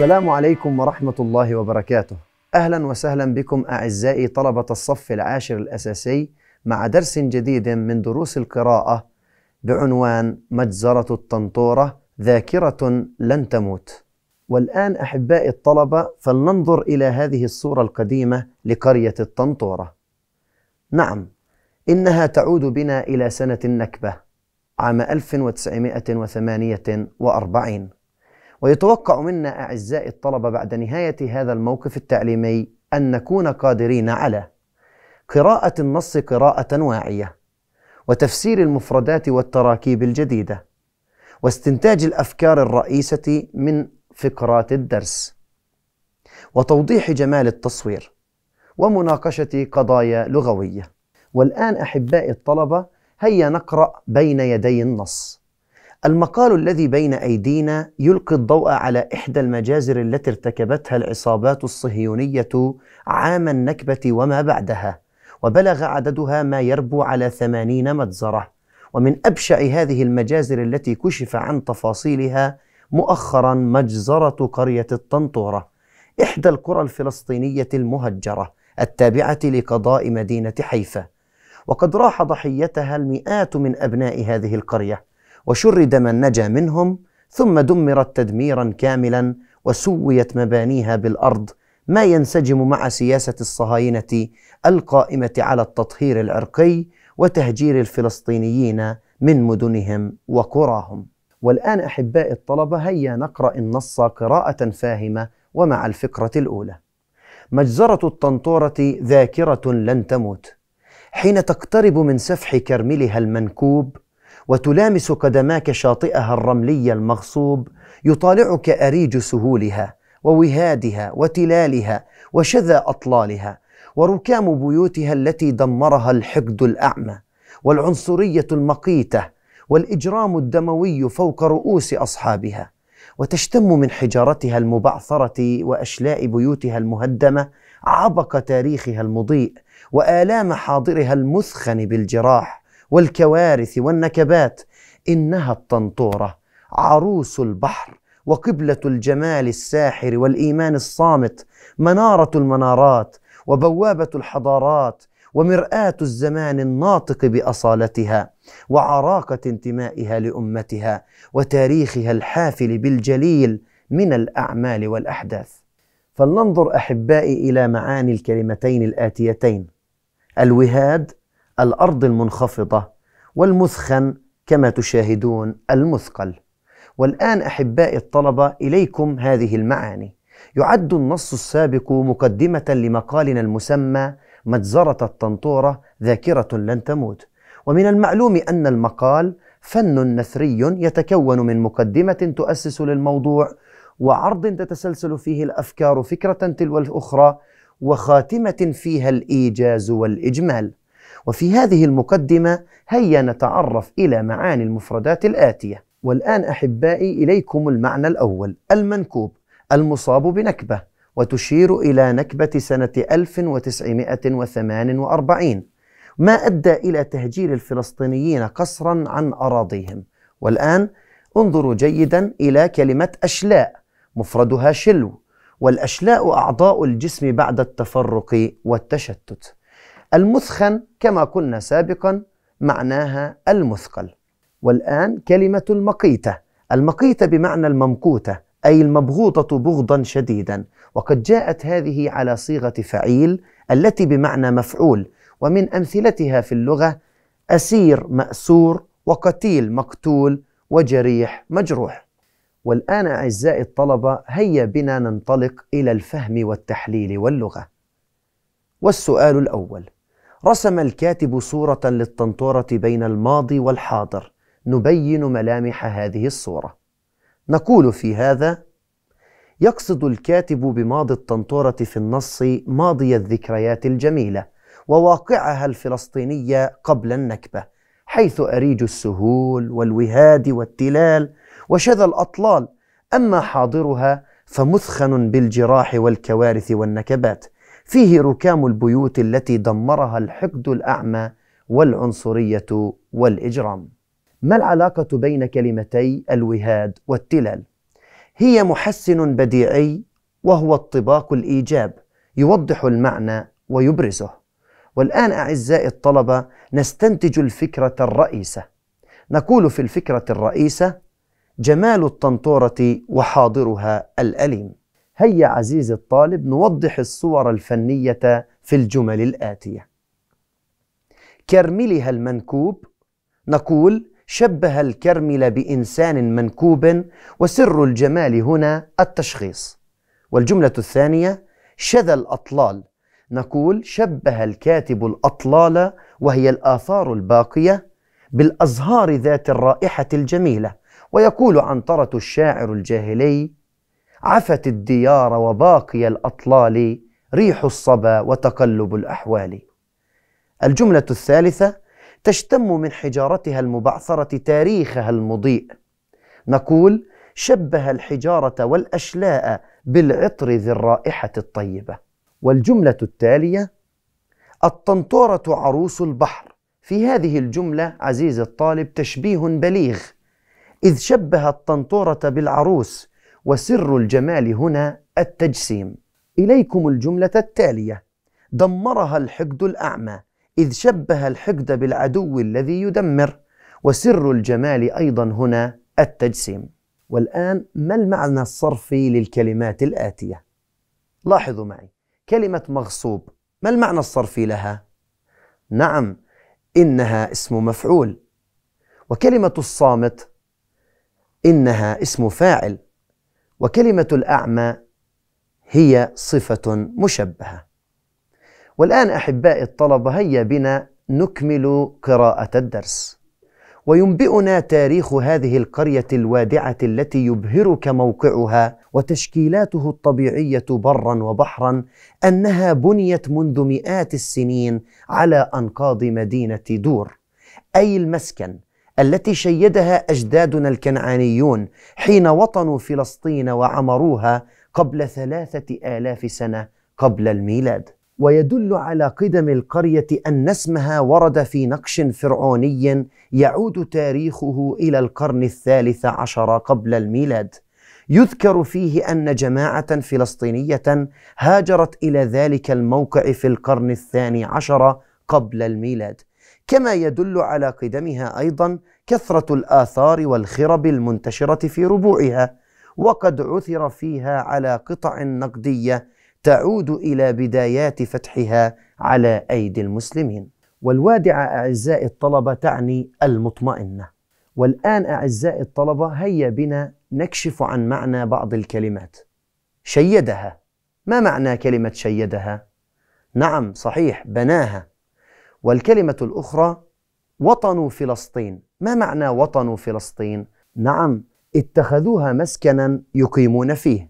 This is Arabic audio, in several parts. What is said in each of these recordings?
السلام عليكم ورحمة الله وبركاته. أهلا وسهلا بكم أعزائي طلبة الصف العاشر الأساسي مع درس جديد من دروس القراءة بعنوان مجزرة الطنطورة ذاكرة لن تموت. والآن أحبائي الطلبة فلننظر إلى هذه الصورة القديمة لقرية الطنطورة. نعم، إنها تعود بنا إلى سنة النكبة عام 1948 ويتوقع منا اعزائي الطلبه بعد نهايه هذا الموقف التعليمي ان نكون قادرين على قراءه النص قراءه واعيه وتفسير المفردات والتراكيب الجديده واستنتاج الافكار الرئيسه من فقرات الدرس وتوضيح جمال التصوير ومناقشه قضايا لغويه والان احبائي الطلبه هيا نقرا بين يدي النص المقال الذي بين أيدينا يلقي الضوء على إحدى المجازر التي ارتكبتها العصابات الصهيونية عام النكبة وما بعدها وبلغ عددها ما يربو على ثمانين مجزرة ومن أبشع هذه المجازر التي كشف عن تفاصيلها مؤخرا مجزرة قرية الطنطورة إحدى القرى الفلسطينية المهجرة التابعة لقضاء مدينة حيفا وقد راح ضحيتها المئات من أبناء هذه القرية وشرد من نجا منهم ثم دمرت تدميرا كاملا وسويت مبانيها بالارض ما ينسجم مع سياسه الصهاينه القائمه على التطهير العرقي وتهجير الفلسطينيين من مدنهم وقراهم. والان احبائي الطلبه هيا نقرا النص قراءه فاهمه ومع الفكره الاولى. مجزره الطنطوره ذاكره لن تموت. حين تقترب من سفح كرملها المنكوب وتلامس قدماك شاطئها الرملي المغصوب يطالعك أريج سهولها ووهادها وتلالها وشذا أطلالها وركام بيوتها التي دمرها الحقد الأعمى والعنصرية المقيتة والإجرام الدموي فوق رؤوس أصحابها وتشتم من حجارتها المبعثرة وأشلاء بيوتها المهدمة عبق تاريخها المضيء وآلام حاضرها المثخن بالجراح والكوارث والنكبات انها الطنطوره عروس البحر وقبله الجمال الساحر والايمان الصامت مناره المنارات وبوابه الحضارات ومراه الزمان الناطق باصالتها وعراقه انتمائها لامتها وتاريخها الحافل بالجليل من الاعمال والاحداث فلننظر احبائي الى معاني الكلمتين الاتيتين الوهاد الأرض المنخفضة والمثخن كما تشاهدون المثقل والآن أحبائي الطلبة إليكم هذه المعاني يعد النص السابق مقدمة لمقالنا المسمى مجزرة الطنطورة ذاكرة لن تموت ومن المعلوم أن المقال فن نثري يتكون من مقدمة تؤسس للموضوع وعرض تتسلسل فيه الأفكار فكرة تلو الأخرى وخاتمة فيها الإيجاز والإجمال وفي هذه المقدمة هيا نتعرف إلى معاني المفردات الآتية والآن أحبائي إليكم المعنى الأول المنكوب المصاب بنكبة وتشير إلى نكبة سنة 1948 ما أدى إلى تهجير الفلسطينيين قسرا عن أراضيهم والآن انظروا جيدا إلى كلمة أشلاء مفردها شلو والأشلاء أعضاء الجسم بعد التفرق والتشتت المثخن كما قلنا سابقا معناها المثقل والآن كلمة المقيتة المقيتة بمعنى الممقوتة أي المبغوطة بغضا شديدا وقد جاءت هذه على صيغة فعيل التي بمعنى مفعول ومن أمثلتها في اللغة أسير مأسور وقتيل مقتول وجريح مجروح والآن أعزائي الطلبة هيا بنا ننطلق إلى الفهم والتحليل واللغة والسؤال الأول رسم الكاتب صورة للطنطورة بين الماضي والحاضر نبين ملامح هذه الصورة نقول في هذا يقصد الكاتب بماضي الطنطورة في النص ماضي الذكريات الجميلة وواقعها الفلسطينية قبل النكبة حيث أريج السهول والوهاد والتلال وشذا الأطلال أما حاضرها فمثخن بالجراح والكوارث والنكبات فيه ركام البيوت التي دمرها الحقد الاعمى والعنصريه والاجرام ما العلاقه بين كلمتي الوهاد والتلال هي محسن بديعي وهو الطباق الايجاب يوضح المعنى ويبرزه والان اعزائي الطلبه نستنتج الفكره الرئيسه نقول في الفكره الرئيسه جمال الطنطوره وحاضرها الاليم هيا عزيزي الطالب نوضح الصور الفنية في الجمل الآتية كرملها المنكوب نقول شبه الكرمل بإنسان منكوب وسر الجمال هنا التشخيص والجملة الثانية شذا الأطلال نقول شبه الكاتب الأطلال وهي الآثار الباقية بالأزهار ذات الرائحة الجميلة ويقول عنترة الشاعر الجاهلي عفت الديار وباقي الأطلال ريح الصبا وتقلب الأحوال الجملة الثالثة تشتم من حجارتها المبعثرة تاريخها المضيء نقول شبه الحجارة والأشلاء بالعطر ذي الرائحة الطيبة والجملة التالية الطنطورة عروس البحر في هذه الجملة عزيزي الطالب تشبيه بليغ إذ شبه الطنطورة بالعروس وسر الجمال هنا التجسيم اليكم الجمله التاليه دمرها الحقد الاعمى اذ شبه الحقد بالعدو الذي يدمر وسر الجمال ايضا هنا التجسيم والان ما المعنى الصرفي للكلمات الاتيه لاحظوا معي كلمه مغصوب ما المعنى الصرفي لها نعم انها اسم مفعول وكلمه الصامت انها اسم فاعل وكلمة الأعمى هي صفة مشبهة. والآن أحبائي الطلبة هيا بنا نكمل قراءة الدرس. وينبئنا تاريخ هذه القرية الوادعة التي يبهرك موقعها وتشكيلاته الطبيعية برا وبحرا أنها بنيت منذ مئات السنين على أنقاض مدينة دور، أي المسكن التي شيدها اجدادنا الكنعانيون حين وطنوا فلسطين وعمروها قبل ثلاثه الاف سنه قبل الميلاد ويدل على قدم القريه ان اسمها ورد في نقش فرعوني يعود تاريخه الى القرن الثالث عشر قبل الميلاد يذكر فيه ان جماعه فلسطينيه هاجرت الى ذلك الموقع في القرن الثاني عشر قبل الميلاد كما يدل على قدمها ايضا كثره الاثار والخرب المنتشره في ربوعها وقد عثر فيها على قطع نقديه تعود الى بدايات فتحها على ايدي المسلمين والوادعه اعزائي الطلبه تعني المطمئنه والان اعزائي الطلبه هيا بنا نكشف عن معنى بعض الكلمات شيدها ما معنى كلمه شيدها نعم صحيح بناها والكلمة الأخرى وطن فلسطين ما معنى وطن فلسطين؟ نعم اتخذوها مسكنا يقيمون فيه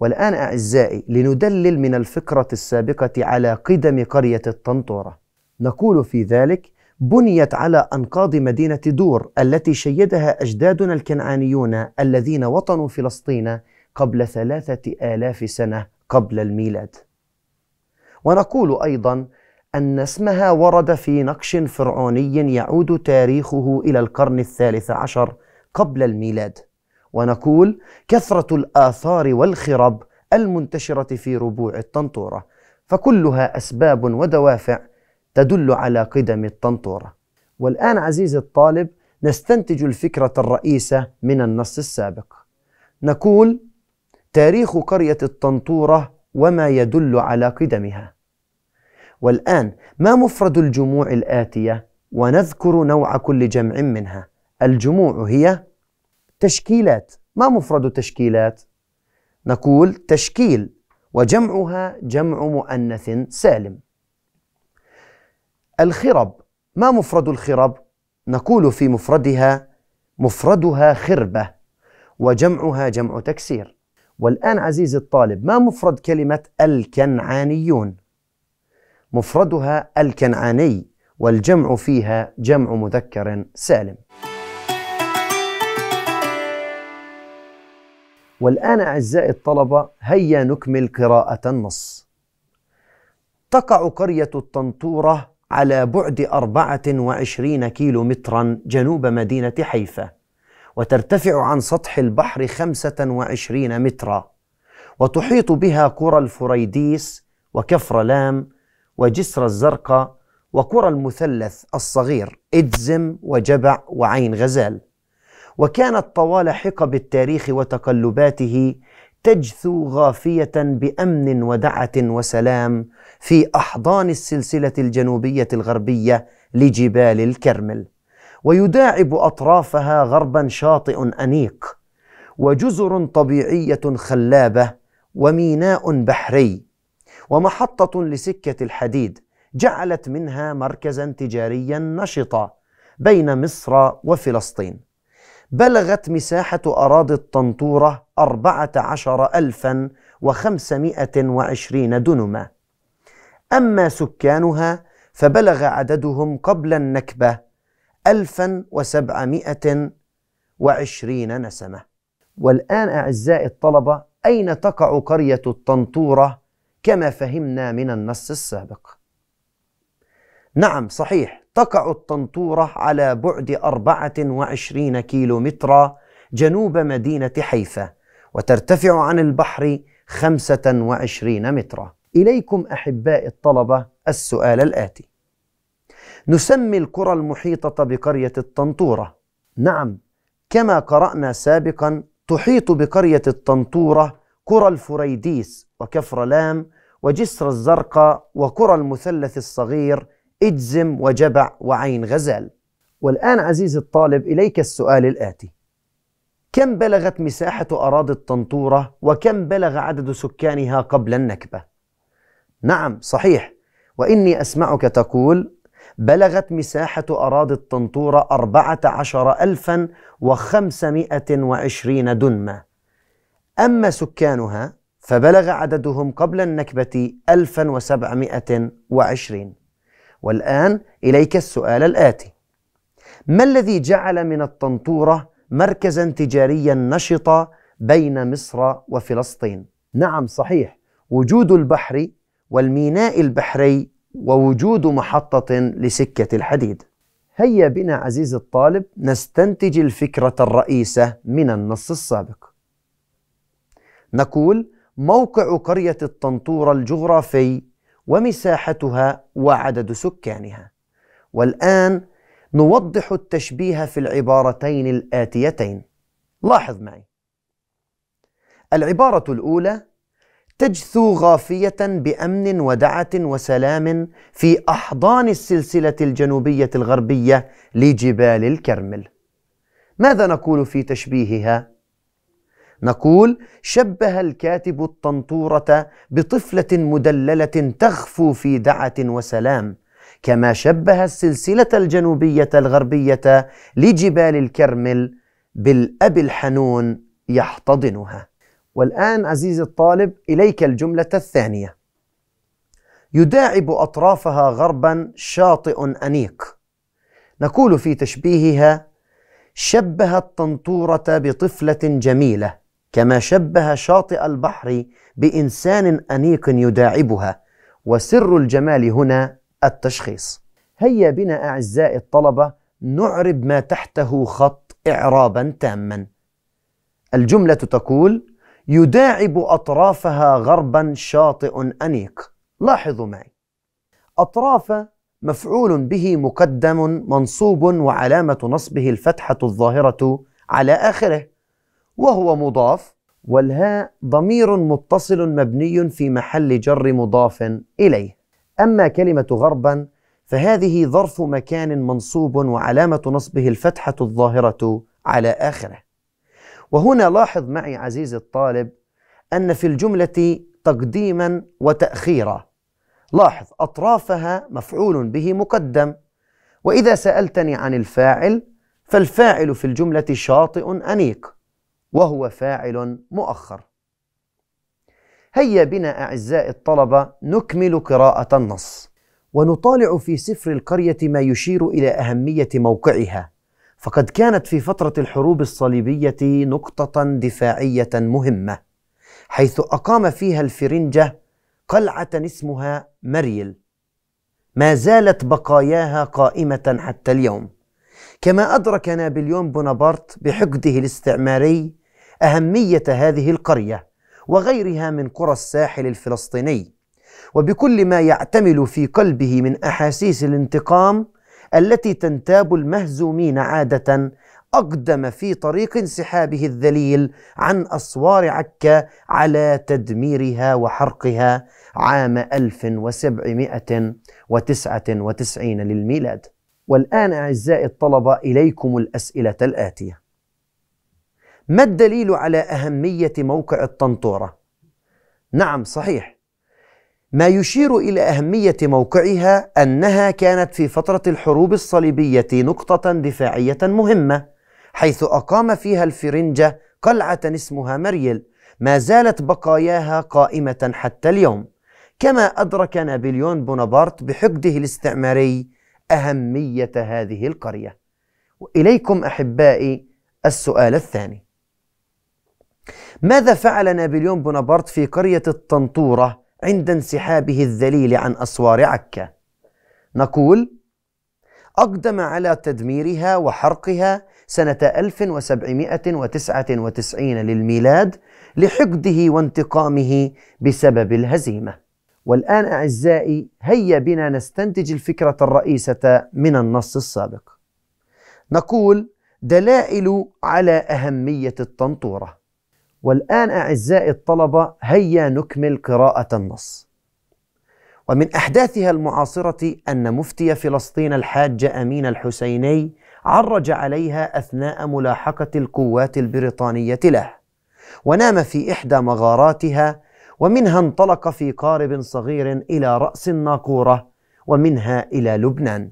والآن أعزائي لندلل من الفكرة السابقة على قدم قرية الطنطورة نقول في ذلك بنيت على أنقاض مدينة دور التي شيدها أجدادنا الكنعانيون الذين وطنوا فلسطين قبل ثلاثة آلاف سنة قبل الميلاد ونقول أيضا أن اسمها ورد في نقش فرعوني يعود تاريخه إلى القرن الثالث عشر قبل الميلاد ونقول كثرة الآثار والخراب المنتشرة في ربوع الطنطورة فكلها أسباب ودوافع تدل على قدم الطنطورة والآن عزيزي الطالب نستنتج الفكرة الرئيسة من النص السابق نقول تاريخ قرية الطنطورة وما يدل على قدمها والآن ما مفرد الجموع الآتية ونذكر نوع كل جمع منها الجموع هي تشكيلات ما مفرد تشكيلات نقول تشكيل وجمعها جمع مؤنث سالم الخرب ما مفرد الخرب نقول في مفردها مفردها خربه وجمعها جمع تكسير والان عزيزي الطالب ما مفرد كلمه الكنعانيون مفردها الكنعاني والجمع فيها جمع مذكر سالم والآن أعزائي الطلبة هيا نكمل قراءة النص تقع قرية الطنطورة على بعد 24 كيلو مترا جنوب مدينة حيفا وترتفع عن سطح البحر 25 مترا وتحيط بها قرى الفريديس وكفر لام وجسر الزرقاء وقرى المثلث الصغير إدزم وجبع وعين غزال وكانت طوال حقب التاريخ وتقلباته تجثو غافية بأمن ودعة وسلام في أحضان السلسلة الجنوبية الغربية لجبال الكرمل ويداعب أطرافها غربا شاطئ أنيق وجزر طبيعية خلابة وميناء بحري ومحطة لسكة الحديد جعلت منها مركزا تجاريا نشطا بين مصر وفلسطين بلغت مساحة أراضي الطنطورة 14520 دنما أما سكانها فبلغ عددهم قبل النكبة 1720 نسمة والآن أعزائي الطلبة أين تقع قرية الطنطورة كما فهمنا من النص السابق نعم صحيح تقع الطنطورة على بعد 24 مترا جنوب مدينة حيفا وترتفع عن البحر 25 مترا إليكم أحباء الطلبة السؤال الآتي نسمي القرى المحيطة بقرية الطنطورة نعم كما قرأنا سابقا تحيط بقرية الطنطورة كرى الفريديس وكفر لام وجسر الزرقاء وكرى المثلث الصغير اجزم وجبع وعين غزال والآن عزيزي الطالب إليك السؤال الآتي كم بلغت مساحة أراضي الطنطورة وكم بلغ عدد سكانها قبل النكبة؟ نعم صحيح وإني أسمعك تقول بلغت مساحة أراضي الطنطورة أربعة عشر ألفا وخمسمائة وعشرين دنما أما سكانها فبلغ عددهم قبل النكبة 1720 والآن إليك السؤال الآتي ما الذي جعل من الطنطورة مركزا تجاريا نشطا بين مصر وفلسطين نعم صحيح وجود البحر والميناء البحري ووجود محطة لسكة الحديد هيا بنا عزيزي الطالب نستنتج الفكرة الرئيسة من النص السابق نقول موقع قرية الطنطورة الجغرافي ومساحتها وعدد سكانها والآن نوضح التشبيه في العبارتين الآتيتين لاحظ معي العبارة الأولى تجثو غافية بأمن ودعة وسلام في أحضان السلسلة الجنوبية الغربية لجبال الكرمل ماذا نقول في تشبيهها؟ نقول شبه الكاتب الطنطوره بطفله مدلله تغفو في دعه وسلام كما شبه السلسله الجنوبيه الغربيه لجبال الكرمل بالاب الحنون يحتضنها والان عزيزي الطالب اليك الجمله الثانيه يداعب اطرافها غربا شاطئ انيق نقول في تشبيهها شبه الطنطوره بطفله جميله كما شبه شاطئ البحر بإنسان أنيق يداعبها وسر الجمال هنا التشخيص هيا بنا أعزائي الطلبة نعرب ما تحته خط إعرابا تاما الجملة تقول يداعب أطرافها غربا شاطئ أنيق لاحظوا معي أطراف مفعول به مقدم منصوب وعلامة نصبه الفتحة الظاهرة على آخره وهو مضاف والهاء ضمير متصل مبني في محل جر مضاف إليه أما كلمة غربا فهذه ظرف مكان منصوب وعلامة نصبه الفتحة الظاهرة على آخره وهنا لاحظ معي عزيزي الطالب أن في الجملة تقديما وتأخيرا لاحظ أطرافها مفعول به مقدم وإذا سألتني عن الفاعل فالفاعل في الجملة شاطئ أنيق وهو فاعل مؤخر هيا بنا أعزائي الطلبة نكمل قراءة النص ونطالع في سفر القرية ما يشير إلى أهمية موقعها فقد كانت في فترة الحروب الصليبية نقطة دفاعية مهمة حيث أقام فيها الفرنجة قلعة اسمها مريل ما زالت بقاياها قائمة حتى اليوم كما أدرك نابليون بونابرت بحقده الاستعماري أهمية هذه القرية وغيرها من قرى الساحل الفلسطيني وبكل ما يعتمل في قلبه من أحاسيس الانتقام التي تنتاب المهزومين عادة أقدم في طريق انسحابه الذليل عن أسوار عكا على تدميرها وحرقها عام 1799 للميلاد والآن أعزائي الطلبة إليكم الأسئلة الآتية ما الدليل على أهمية موقع الطنطورة؟ نعم صحيح ما يشير إلى أهمية موقعها أنها كانت في فترة الحروب الصليبية نقطة دفاعية مهمة حيث أقام فيها الفرنجة قلعة اسمها مريل ما زالت بقاياها قائمة حتى اليوم كما أدرك نابليون بونابرت بحقده الاستعماري أهمية هذه القرية وإليكم أحبائي السؤال الثاني ماذا فعل نابليون بونابرت في قرية الطنطورة عند انسحابه الذليل عن أسوار عكا؟ نقول أقدم على تدميرها وحرقها سنة 1799 للميلاد لحقده وانتقامه بسبب الهزيمة. والآن أعزائي هيا بنا نستنتج الفكرة الرئيسة من النص السابق. نقول دلائل على أهمية الطنطورة. والآن أعزائي الطلبة هيا نكمل قراءة النص ومن أحداثها المعاصرة أن مفتي فلسطين الحاج أمين الحسيني عرج عليها أثناء ملاحقة القوات البريطانية له ونام في إحدى مغاراتها ومنها انطلق في قارب صغير إلى رأس الناقورة ومنها إلى لبنان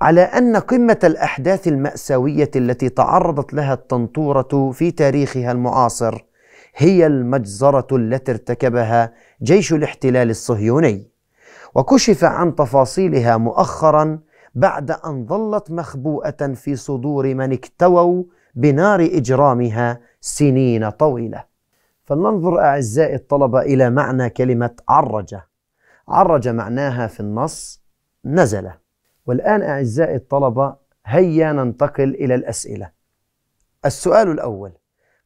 على ان قمه الاحداث الماساويه التي تعرضت لها الطنطوره في تاريخها المعاصر هي المجزره التي ارتكبها جيش الاحتلال الصهيوني وكشف عن تفاصيلها مؤخرا بعد ان ظلت مخبوءه في صدور من اكتووا بنار اجرامها سنين طويله فلننظر اعزائي الطلبه الى معنى كلمه عرج عرج معناها في النص نزل والآن أعزائي الطلبة هيا ننتقل إلى الأسئلة. السؤال الأول: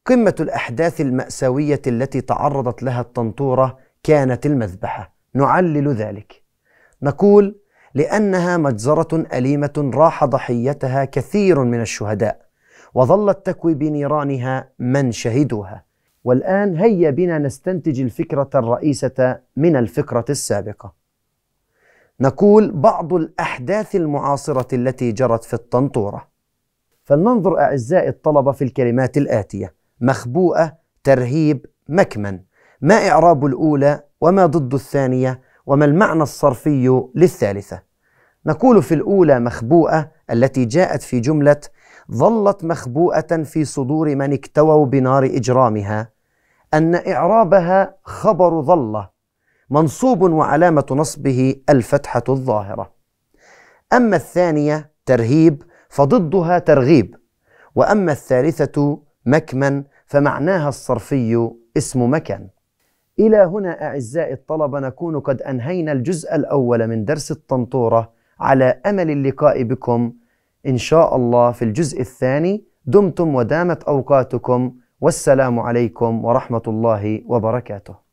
قمة الأحداث المأساوية التي تعرضت لها الطنطورة كانت المذبحة، نعلل ذلك. نقول: لأنها مجزرة أليمة راح ضحيتها كثير من الشهداء، وظلت تكوي بنيرانها من شهدوها. والآن هيا بنا نستنتج الفكرة الرئيسة من الفكرة السابقة. نقول بعض الأحداث المعاصرة التي جرت في الطنطورة فلننظر أعزائي الطلبة في الكلمات الآتية مخبوءة ترهيب مكمن ما إعراب الأولى وما ضد الثانية وما المعنى الصرفي للثالثة نقول في الأولى مخبوءة التي جاءت في جملة ظلت مخبوءة في صدور من اكتووا بنار إجرامها أن إعرابها خبر ظلة منصوب وعلامة نصبه الفتحة الظاهرة أما الثانية ترهيب فضدها ترغيب وأما الثالثة مكمن فمعناها الصرفي اسم مكان إلى هنا أعزائي الطلبة نكون قد أنهينا الجزء الأول من درس الطنطورة على أمل اللقاء بكم إن شاء الله في الجزء الثاني دمتم ودامت أوقاتكم والسلام عليكم ورحمة الله وبركاته